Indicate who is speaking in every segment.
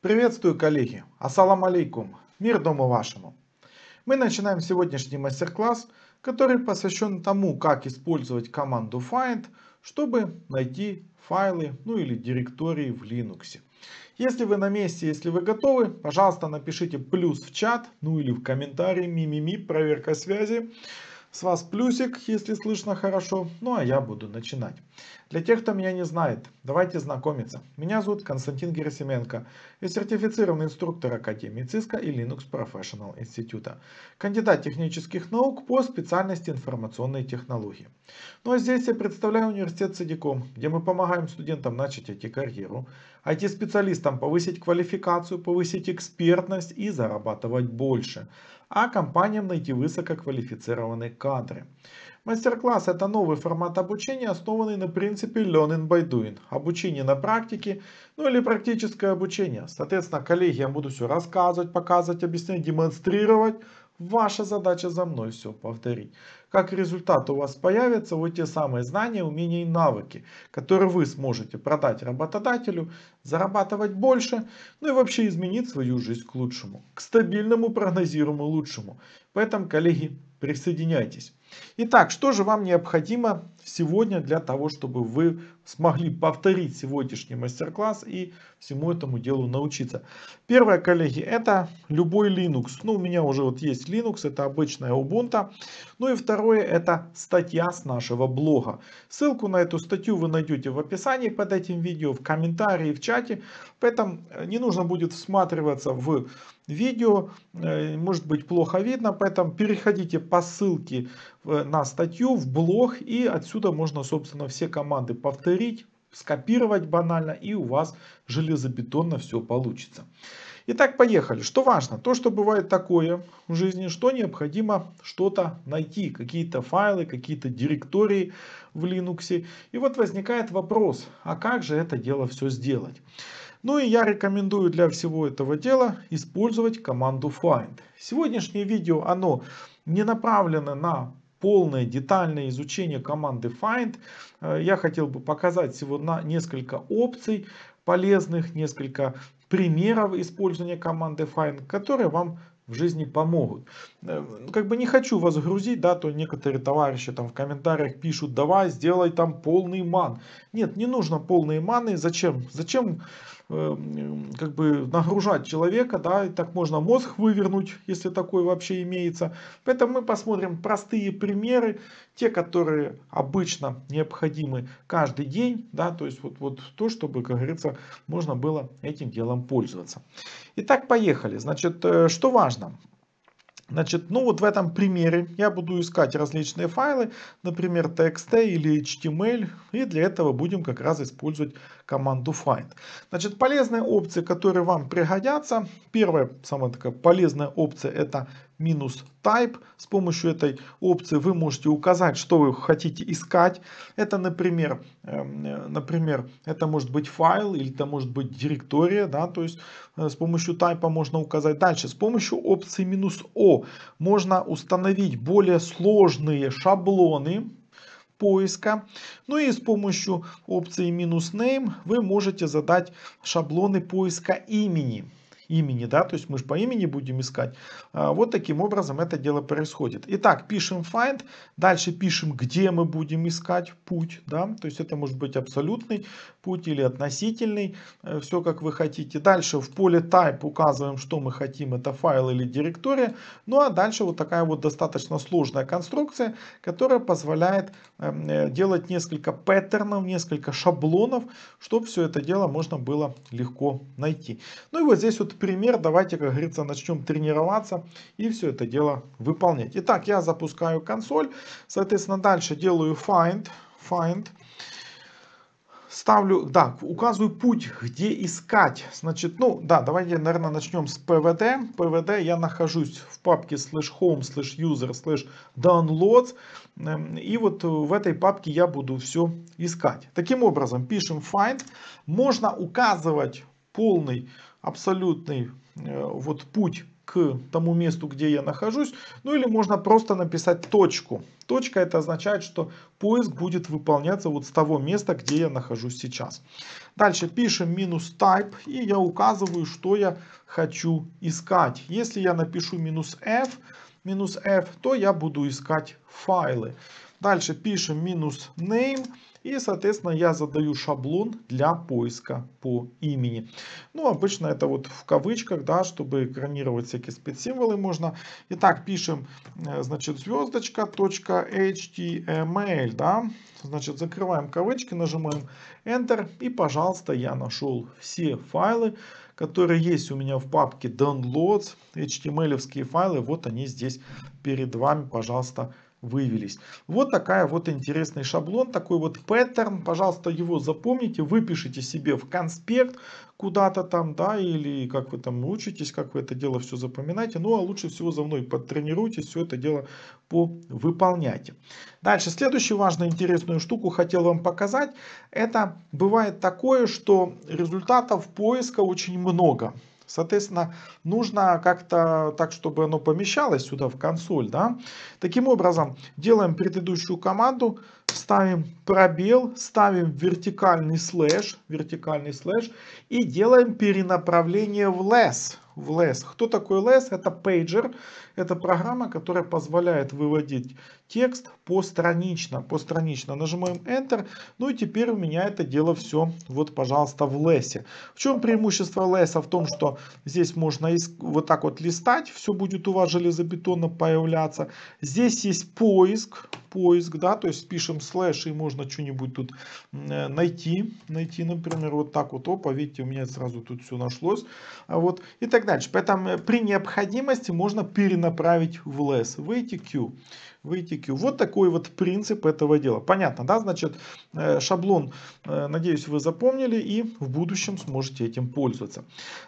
Speaker 1: Приветствую, коллеги! Ассалам алейкум! Мир дому вашему! Мы начинаем сегодняшний мастер-класс, который посвящен тому, как использовать команду find, чтобы найти файлы, ну или директории в Linux. Если вы на месте, если вы готовы, пожалуйста, напишите плюс в чат, ну или в комментарии, мимими, проверка связи. С вас плюсик, если слышно хорошо. Ну а я буду начинать. Для тех, кто меня не знает, давайте знакомиться. Меня зовут Константин Герасименко. и сертифицированный инструктор Академии ЦИСКО и Linux Professional Института. Кандидат технических наук по специальности информационной технологии. Ну а здесь я представляю университет Садиком, где мы помогаем студентам начать IT-карьеру, IT-специалистам повысить квалификацию, повысить экспертность и зарабатывать больше, а компаниям найти высококвалифицированные кадры. Мастер-класс – это новый формат обучения, основанный на принципе Learning by Doing. Обучение на практике, ну или практическое обучение. Соответственно, коллеги, я буду все рассказывать, показывать, объяснять, демонстрировать. Ваша задача за мной все повторить. Как результат у вас появятся вот те самые знания, умения и навыки, которые вы сможете продать работодателю, зарабатывать больше, ну и вообще изменить свою жизнь к лучшему, к стабильному, прогнозируемому лучшему. Поэтому, коллеги, присоединяйтесь. Итак, что же вам необходимо сегодня для того, чтобы вы смогли повторить сегодняшний мастер-класс и всему этому делу научиться? Первое, коллеги, это любой Linux. Ну, у меня уже вот есть Linux, это обычная Ubuntu. Ну и второе, это статья с нашего блога. Ссылку на эту статью вы найдете в описании под этим видео, в комментарии, в чате. Поэтому не нужно будет всматриваться в видео, э, может быть плохо видно, поэтому переходите по ссылке э, на статью в блог и отсюда можно собственно все команды повторить, скопировать банально и у вас железобетонно все получится. Итак, поехали. Что важно? То, что бывает такое в жизни, что необходимо что-то найти, какие-то файлы, какие-то директории в Linux. И вот возникает вопрос, а как же это дело все сделать? Ну и я рекомендую для всего этого дела использовать команду find. Сегодняшнее видео, оно не направлено на полное детальное изучение команды find. Э, я хотел бы показать всего на несколько опций полезных, несколько примеров использования команды find, которые вам в жизни помогут. Э, как бы не хочу вас грузить, да, то некоторые товарищи там в комментариях пишут, давай сделай там полный ман. Нет, не нужно полные маны, зачем? Зачем Эм, как бы нагружать человека, да, и так можно мозг вывернуть, если такой вообще имеется. Поэтому мы посмотрим простые примеры, те, которые обычно необходимы каждый день, да, то есть вот, вот то, чтобы, как говорится, можно было этим делом пользоваться. Итак, поехали. Значит, э, что важно? Значит, ну вот в этом примере я буду искать различные файлы, например, txt или html, и для этого будем как раз использовать команду find. Значит, полезные опции, которые вам пригодятся. Первая, самая такая полезная опция, это минус type. С помощью этой опции вы можете указать, что вы хотите искать. Это, например, эм, э, например это может быть файл или это может быть директория. Да, то есть э, с помощью type можно указать. Дальше, с помощью опции минус O можно установить более сложные шаблоны поиска. Ну и с помощью опции минус name вы можете задать шаблоны поиска имени имени, да, то есть мы же по имени будем искать. А, вот таким образом это дело происходит. Итак, пишем find, дальше пишем, где мы будем искать путь, да, то есть это может быть абсолютный путь или относительный, э, все как вы хотите. Дальше в поле type указываем, что мы хотим, это файл или директория. Ну а дальше вот такая вот достаточно сложная конструкция, которая позволяет эм, э, делать несколько паттернов, несколько шаблонов, чтобы все это дело можно было легко найти. Ну и вот здесь вот пример, давайте, как говорится, начнем тренироваться и все это дело выполнять. Итак, я запускаю консоль, соответственно, дальше делаю find, find, ставлю, да, указываю путь, где искать. Значит, ну, да, давайте, наверное, начнем с PVD. PVD я нахожусь в папке slash home, slash user, slash downloads. Эм, и вот в этой папке я буду все искать. Таким образом, пишем find. Можно указывать полный абсолютный э, вот путь к тому месту, где я нахожусь. Ну или можно просто написать точку. Точка это означает, что поиск будет выполняться вот с того места, где я нахожусь сейчас. Дальше пишем минус type и я указываю, что я хочу искать. Если я напишу минус f, минус f, то я буду искать файлы. Дальше пишем минус name и, соответственно, я задаю шаблон для поиска по имени. Ну, обычно это вот в кавычках, да, чтобы экранировать всякие спецсимволы можно. Итак, пишем, э, значит, звездочка .html, да. Значит, закрываем кавычки, нажимаем Enter. И, пожалуйста, я нашел все файлы, которые есть у меня в папке Downloads. HTML файлы, вот они здесь перед вами, пожалуйста, пожалуйста вывелись. Вот такая вот интересный шаблон, такой вот паттерн. Пожалуйста, его запомните, выпишите себе в конспект куда-то там, да, или как вы там учитесь, как вы это дело все запоминаете. Ну, а лучше всего за мной потренируйтесь, все это дело выполняйте. Дальше, следующую важную интересную штуку хотел вам показать. Это бывает такое, что результатов поиска очень много. Соответственно, нужно как-то так, чтобы оно помещалось сюда в консоль. Да? Таким образом, делаем предыдущую команду, ставим пробел, ставим вертикальный слэш, вертикальный слэш и делаем перенаправление в less в LES. Кто такой LES? Это пейджер. Это программа, которая позволяет выводить текст постранично. Постранично нажимаем Enter. Ну и теперь у меня это дело все, вот, пожалуйста, в LES. В чем преимущество LES? В том, что здесь можно вот так вот листать. Все будет у вас железобетонно появляться. Здесь есть поиск. Поиск, да, то есть пишем слэш и можно что-нибудь тут э, найти. Найти, например, вот так вот. Опа, видите, у меня сразу тут все нашлось. А Вот. И так дальше. Поэтому э, при необходимости можно перенаправить в лес, выйти Q в ETQ. Вот такой вот принцип этого дела. Понятно, да? Значит, э, шаблон, э, надеюсь, вы запомнили и в будущем сможете этим пользоваться.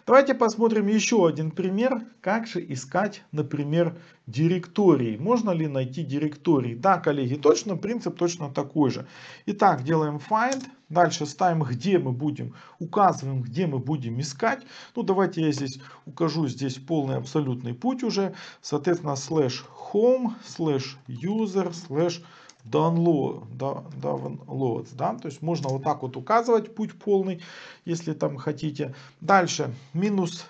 Speaker 1: Давайте посмотрим еще один пример, как же искать, например, директории. Можно ли найти директории? Да, коллеги, точно, принцип точно такой же. Итак, делаем find. Дальше ставим, где мы будем, указываем, где мы будем искать. Ну, давайте я здесь укажу здесь полный абсолютный путь уже. Соответственно, slash home, slash user slash downloads. Да? То есть можно вот так вот указывать путь полный, если там хотите. Дальше, минус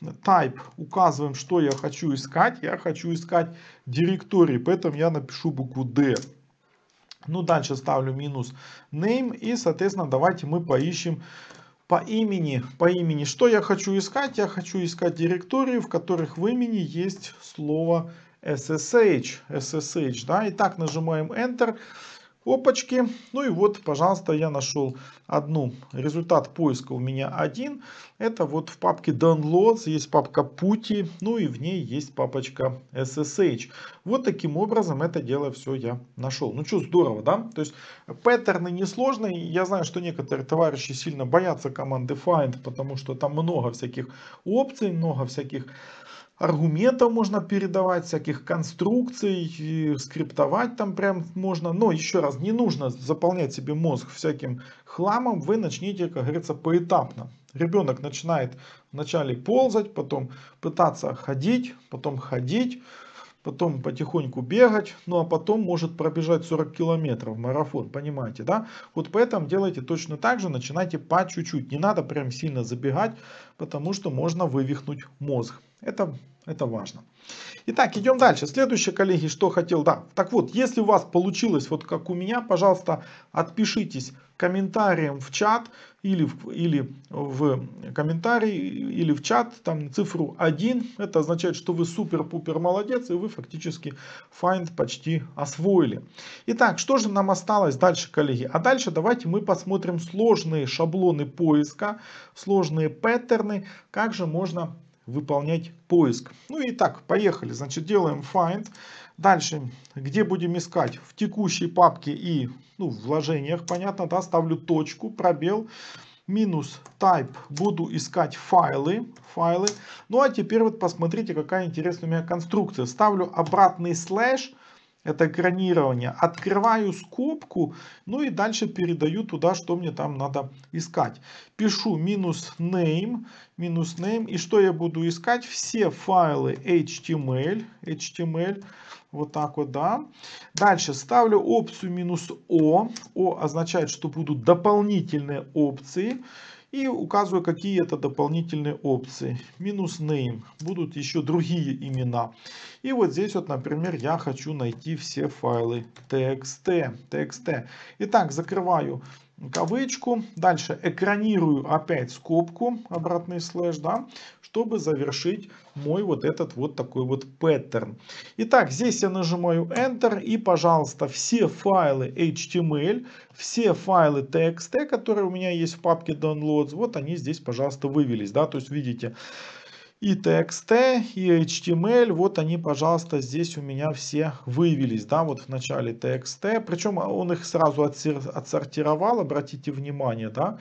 Speaker 1: type, указываем, что я хочу искать. Я хочу искать директории, поэтому я напишу букву D. Ну, дальше ставлю минус name и, соответственно, давайте мы поищем по имени. По имени что я хочу искать? Я хочу искать директории, в которых в имени есть слово SSH, SSH, да, и так нажимаем Enter, опачки, ну и вот, пожалуйста, я нашел одну, результат поиска у меня один, это вот в папке Downloads есть папка Пути, ну и в ней есть папочка SSH. Вот таким образом это дело все я нашел. Ну что, здорово, да? То есть паттерны несложные, я знаю, что некоторые товарищи сильно боятся команды Find, потому что там много всяких опций, много всяких аргументов можно передавать, всяких конструкций, скриптовать там прям можно. Но еще раз, не нужно заполнять себе мозг всяким хламом, вы начните, как говорится, поэтапно. Ребенок начинает вначале ползать, потом пытаться ходить, потом ходить, потом потихоньку бегать, ну а потом может пробежать 40 километров в марафон, понимаете, да? Вот поэтому делайте точно так же, начинайте по чуть-чуть, не надо прям сильно забегать, потому что можно вывихнуть мозг. Это, это важно. Итак, идем дальше. Следующее, коллеги, что хотел. Да, так вот, если у вас получилось, вот как у меня, пожалуйста, отпишитесь комментарием в чат или в, или в комментарии или в чат, там цифру 1. Это означает, что вы супер-пупер молодец, и вы фактически find почти освоили. Итак, что же нам осталось дальше, коллеги? А дальше давайте мы посмотрим сложные шаблоны поиска, сложные паттерны, как же можно выполнять поиск. Ну и так, поехали. Значит, делаем find. Дальше, где будем искать? В текущей папке и ну, вложениях, понятно, да, ставлю точку, пробел, минус type, буду искать файлы, файлы. Ну а теперь вот посмотрите, какая интересная у меня конструкция. Ставлю обратный слэш, это гранирование. Открываю скобку, ну и дальше передаю туда, что мне там надо искать. Пишу минус name, минус name, и что я буду искать? Все файлы HTML, HTML, вот так вот, да. Дальше ставлю опцию минус O. O означает, что будут дополнительные опции. И указываю, какие это дополнительные опции. Минус name. Будут еще другие имена. И вот здесь вот, например, я хочу найти все файлы txt. txt. Итак, закрываю кавычку. Дальше экранирую опять скобку, обратный слэш, да, чтобы завершить мой вот этот вот такой вот паттерн. Итак, здесь я нажимаю Enter и, пожалуйста, все файлы HTML, все файлы TXT, которые у меня есть в папке Downloads, вот они здесь, пожалуйста, вывелись, да, то есть видите, и TXT, и HTML, вот они, пожалуйста, здесь у меня все выявились, да, вот в начале TXT, причем он их сразу отсортировал, обратите внимание, да,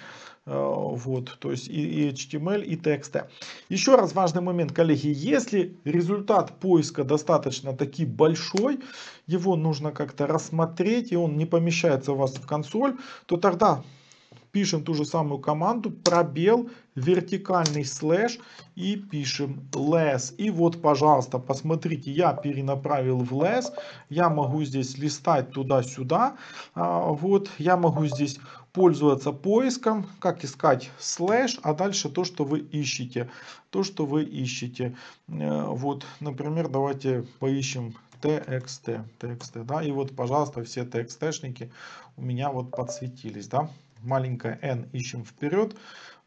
Speaker 1: э, вот, то есть и HTML, и TXT. Еще раз важный момент, коллеги, если результат поиска достаточно таки большой, его нужно как-то рассмотреть, и он не помещается у вас в консоль, то тогда пишем ту же самую команду, пробел, вертикальный слэш и пишем less. И вот, пожалуйста, посмотрите, я перенаправил в less, я могу здесь листать туда-сюда, а, вот, я могу здесь пользоваться поиском, как искать слэш, а дальше то, что вы ищете. То, что вы ищете. Э, вот, например, давайте поищем txt, txt, да, и вот, пожалуйста, все txt-шники у меня вот подсветились, да. Маленькая n ищем вперед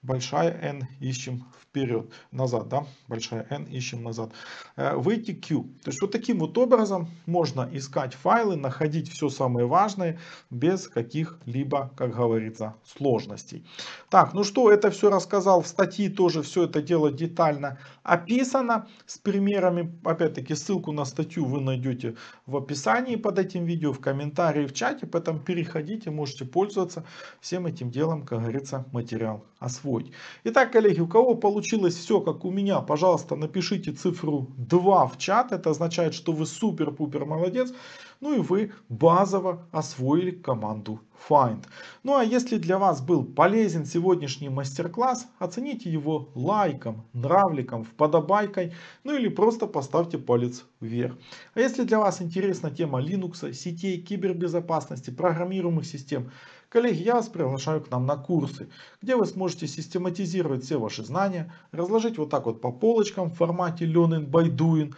Speaker 1: большая n ищем вперед, назад, да, большая n ищем назад, э, выйти q. То есть вот таким вот образом можно искать файлы, находить все самое важное без каких-либо, как говорится, сложностей. Так, ну что, это все рассказал в статье, тоже все это дело детально описано с примерами. Опять-таки ссылку на статью вы найдете в описании под этим видео, в комментарии, в чате, поэтому переходите, можете пользоваться всем этим делом, как говорится, материал освоить. Итак, коллеги, у кого получилось все как у меня, пожалуйста, напишите цифру 2 в чат. Это означает, что вы супер-пупер молодец. Ну и вы базово освоили команду find. Ну а если для вас был полезен сегодняшний мастер-класс, оцените его лайком, нравликом, подобайкой, ну или просто поставьте палец вверх. А если для вас интересна тема Linux, сетей, кибербезопасности, программируемых систем, Коллеги, я вас приглашаю к нам на курсы, где вы сможете систематизировать все ваши знания, разложить вот так вот по полочкам в формате Learning by Doing.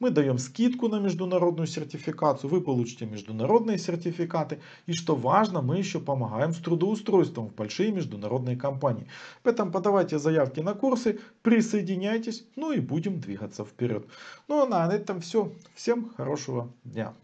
Speaker 1: Мы даем скидку на международную сертификацию, вы получите международные сертификаты. И что важно, мы еще помогаем с трудоустройством в большие международные компании. Поэтому подавайте заявки на курсы, присоединяйтесь, ну и будем двигаться вперед. Ну а на этом все. Всем хорошего дня.